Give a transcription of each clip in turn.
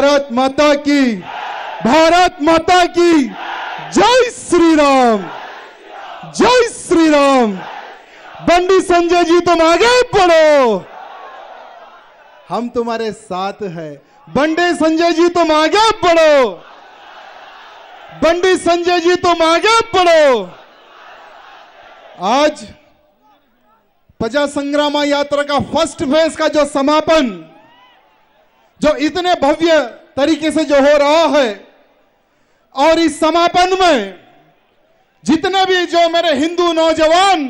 भारत माता की भारत माता की जय श्री राम जय श्री राम बंडी संजय जी तुम आगे पढ़ो हम तुम्हारे साथ हैं बंडे संजय जी तुम आगे पढ़ो बंडी संजय जी तुम आगे पढ़ो आज प्रजा संग्रामा यात्रा का फर्स्ट फेज का जो समापन जो इतने भव्य तरीके से जो हो रहा है और इस समापन में जितने भी जो मेरे हिंदू नौजवान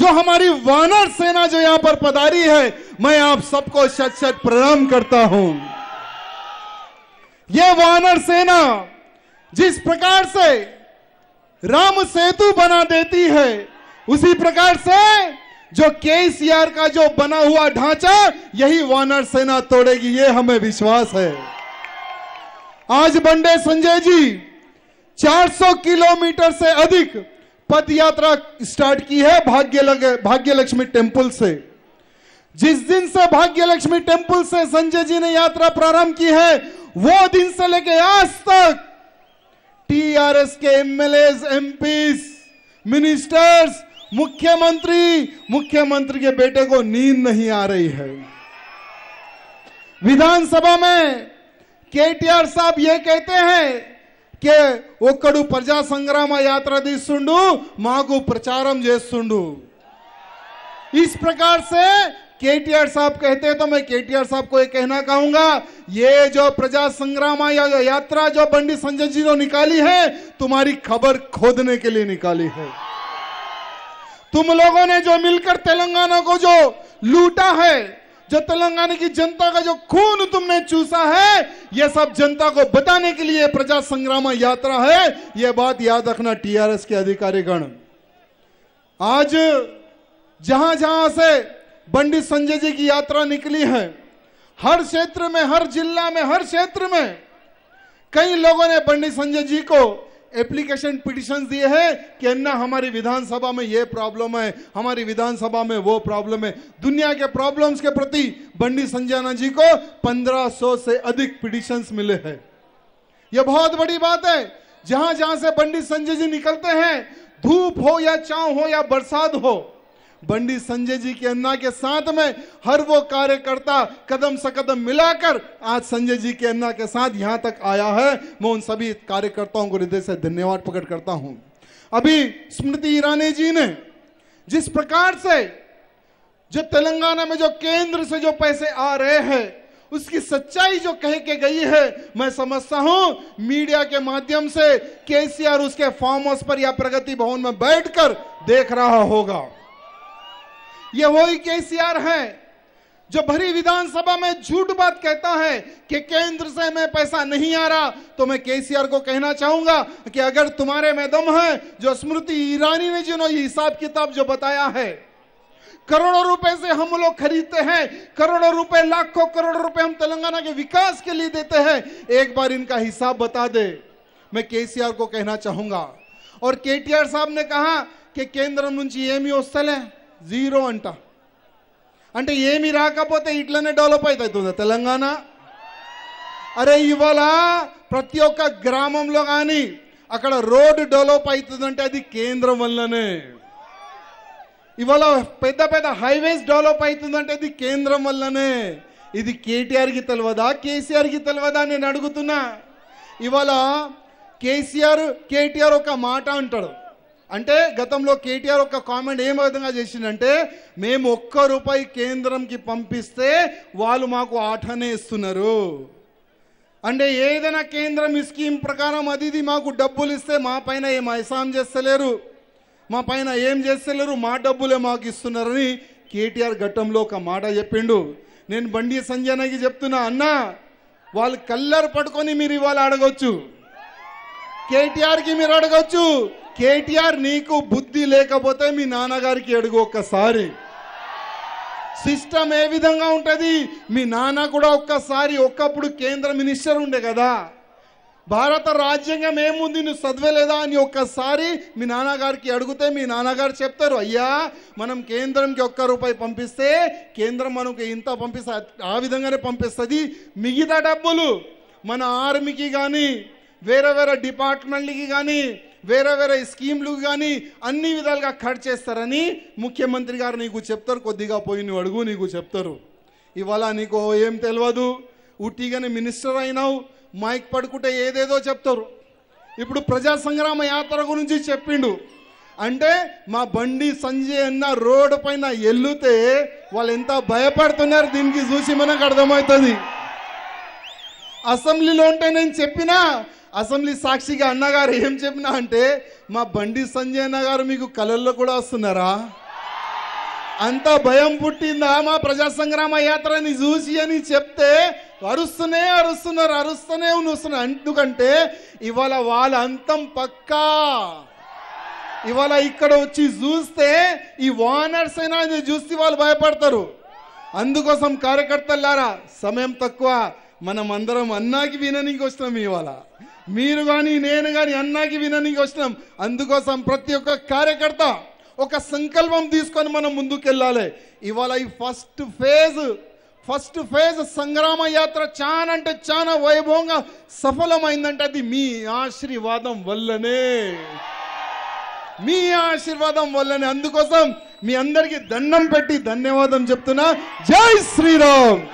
जो हमारी वानर सेना जो यहां पर पधारी है मैं आप सबको शत शत प्रणाम करता हूं यह वानर सेना जिस प्रकार से राम सेतु बना देती है उसी प्रकार से जो के का जो बना हुआ ढांचा यही वानर सेना तोड़ेगी ये हमें विश्वास है आज बंडे संजय जी 400 किलोमीटर से अधिक पद यात्रा स्टार्ट की है भाग्य लगे भाग्य लक्ष्मी टेम्पल से जिस दिन से भाग्य लक्ष्मी टेम्पल से संजय जी ने यात्रा प्रारंभ की है वो दिन से लेके आज तक टीआरएस के एमएलए एमपीस मिनिस्टर्स मुख्यमंत्री मुख्यमंत्री के बेटे को नींद नहीं आ रही है विधानसभा में केटीआर साहब ये कहते हैं कि संग्राम यात्रा दी యాత్ర मां को ప్రచారం చేస్తుండు इस प्रकार से केटीआर साहब कहते हैं तो मैं केटीआर साहब को ये कहना कहूंगा ये जो प्रजा संग्राम या यात्रा जो बंडी संजय जी ने निकाली है तुम्हारी खबर खोदने के लिए निकाली है तुम लोगों ने जो मिलकर तेलंगाना को जो लूटा है जो तेलंगाना की जनता का जो खून तुमने चूसा है यह सब जनता को बताने के लिए प्रजा संग्राम यात्रा है यह बात याद रखना टीआरएस के अधिकारीगण आज जहां जहां से पंडित संजय जी की यात्रा निकली है हर क्षेत्र में हर जिला में हर क्षेत्र में कई लोगों ने पंडित संजय जी को एप्लीकेशन पिटिशन दिए हैं कि अन्ना हमारी विधानसभा में ये प्रॉब्लम है हमारी विधानसभा में वो प्रॉब्लम है दुनिया के प्रॉब्लम्स के प्रति बंडी संजाना जी को 1500 से अधिक पिटिशंस मिले हैं यह बहुत बड़ी बात है जहां जहां से पंडित संजय जी निकलते हैं धूप हो या चाव हो या बरसात हो बंडी संजय जी के अन्ना के साथ में हर वो कार्यकर्ता कदम से कदम मिलाकर आज संजय जी के अन्ना के साथ यहां तक आया है मैं उन सभी कार्यकर्ताओं को हृदय से धन्यवाद प्रकट करता हूं अभी स्मृति ईरानी जी ने जिस प्रकार से जो तेलंगाना में जो केंद्र से जो पैसे आ रहे हैं उसकी सच्चाई जो कह के गई है मैं समझता हूं मीडिया के माध्यम से केसीआर उसके फार्म हाउस पर या प्रगति भवन में बैठकर देख रहा होगा ये वही केसीआर है जो भरी विधानसभा में झूठ बात कहता है कि केंद्र से मैं पैसा नहीं आ रहा तो मैं केसीआर को कहना चाहूंगा कि अगर तुम्हारे में दम है जो स्मृति ईरानी ने जिन्होंने हिसाब किताब जो बताया है करोड़ों रुपए से हम लोग खरीदते हैं करोड़ों रुपए लाखों करोड़ों रुपए हम तेलंगाना के विकास के लिए देते हैं एक बार इनका हिसाब बता दे मैं केसीआर को कहना चाहूंगा और केटीआर साहब ने कहा कि केंद्र नीचे स्थल है జీరో అంట అంటే ఏమి రాకపోతే ఇట్లనే డెవలప్ అవుతుందా తెలంగాణ అరే ఇవాళ ప్రతి ఒక్క గ్రామంలో కానీ అక్కడ రోడ్డు డెవలప్ అవుతుందంటే అది కేంద్రం వల్లనే ఇవాళ పెద్ద పెద్ద హైవేస్ డెవలప్ అవుతుందంటే అది కేంద్రం వల్లనే ఇది కేటీఆర్కి తెలియదా కేసీఆర్కి తెలియదా నేను అడుగుతున్నా ఇవాళ కేసీఆర్ కేటీఆర్ ఒక మాట అంటాడు అంటే గతంలో కేటీఆర్ ఒక కామెంట్ ఏం విధంగా చేసిందంటే మేము ఒక్క రూపాయి కేంద్రంకి పంపిస్తే వాళ్ళు మాకు ఆటనే ఇస్తున్నారు అంటే ఏదైనా కేంద్రం ఈ స్కీమ్ ప్రకారం అది ఇది మాకు డబ్బులు ఇస్తే మా పైన ఏం అహసాం చేస్తలేరు మా పైన ఏం చేస్తలేరు మా డబ్బులే మాకు ఇస్తున్నారని కేటీఆర్ ఘట్టంలో ఒక మాట చెప్పిండు నేను బండి సంజయనకి చెప్తున్నా అన్న వాళ్ళు కల్లర్ పట్టుకొని మీరు ఇవాళ అడగచ్చు కేటీఆర్కి మీరు అడగచ్చు కేటీఆర్ నీకు బుద్ధి లేకపోతే మీ నాన్నగారికి అడుగు ఒక్కసారి సిస్టమ్ ఏ విధంగా ఉంటుంది మీ నాన్న కూడా ఒక్కసారి ఒక్కప్పుడు కేంద్ర మినిస్టర్ ఉండే కదా భారత రాజ్యాంగం ఏముంది నువ్వు చదివేలేదా అని ఒక్కసారి మీ నాన్నగారికి అడిగితే మీ నాన్నగారు చెప్తారు అయ్యా మనం కేంద్రంకి ఒక్క రూపాయి పంపిస్తే కేంద్రం మనకు ఇంత పంపిస్తే ఆ విధంగానే పంపిస్తుంది మిగతా డబ్బులు మన ఆర్మీకి కానీ వేరే వేరే డిపార్ట్మెంట్కి కానీ వేరే వేరే స్కీమ్లు కానీ అన్ని విధాలుగా కట్ చేస్తారని ముఖ్యమంత్రి గారు నీకు చెప్తారు కొద్దిగా పోయి నువ్వు అడుగు నీకు చెప్తారు ఇవాళ నీకు ఏం తెలియదు ఉట్టిగానే మినిస్టర్ అయినావు మైక్ పడుకుంటే ఏదేదో చెప్తారు ఇప్పుడు ప్రజా సంగ్రామ యాత్ర గురించి చెప్పిండు అంటే మా బండి సంజయ్ అన్న రోడ్డు పైన ఎల్లుతే వాళ్ళు ఎంత భయపడుతున్నారు దీనికి చూసి మనకు అర్థమవుతుంది అసెంబ్లీలో ఉంటే నేను చెప్పినా అసెంబ్లీ సాక్షిగా అన్నగారు ఏం చెప్పినా అంటే మా బండి సంజయ్ అన్న గారు మీకు కలల్లో కూడా వస్తున్నారా అంత భయం పుట్టిందా మా ప్రజా సంగ్రామ యాత్రని చూసి అని చెప్తే అరుస్తూనే అరుస్తున్నారు అరుస్తూనే ఉన్నారు ఎందుకంటే ఇవాళ వాళ్ళ అంతం పక్కా ఇవాళ ఇక్కడ వచ్చి చూస్తే ఈ వానర్స్ అయినా చూస్తే వాళ్ళు భయపడతారు అందుకోసం కార్యకర్తలారా సమయం తక్కువ మనం అందరం అన్నాకి విననీకి వచ్చినాం ఇవాళ మీరు కానీ నేను కానీ అన్నాకి విననికి వచ్చినాం అందుకోసం ప్రతి ఒక్క కార్యకర్త ఒక సంకల్పం తీసుకొని మనం ముందుకెళ్ళాలి ఇవాళ ఈ ఫస్ట్ ఫేజ్ ఫస్ట్ ఫేజ్ సంగ్రామ యాత్ర చాలా అంటే చాలా వైభవంగా సఫలమైందంటే అది మీ ఆశీర్వాదం వల్లనే మీ ఆశీర్వాదం వల్లనే అందుకోసం మీ అందరికీ దండం పెట్టి ధన్యవాదం చెప్తున్నా జై శ్రీరామ్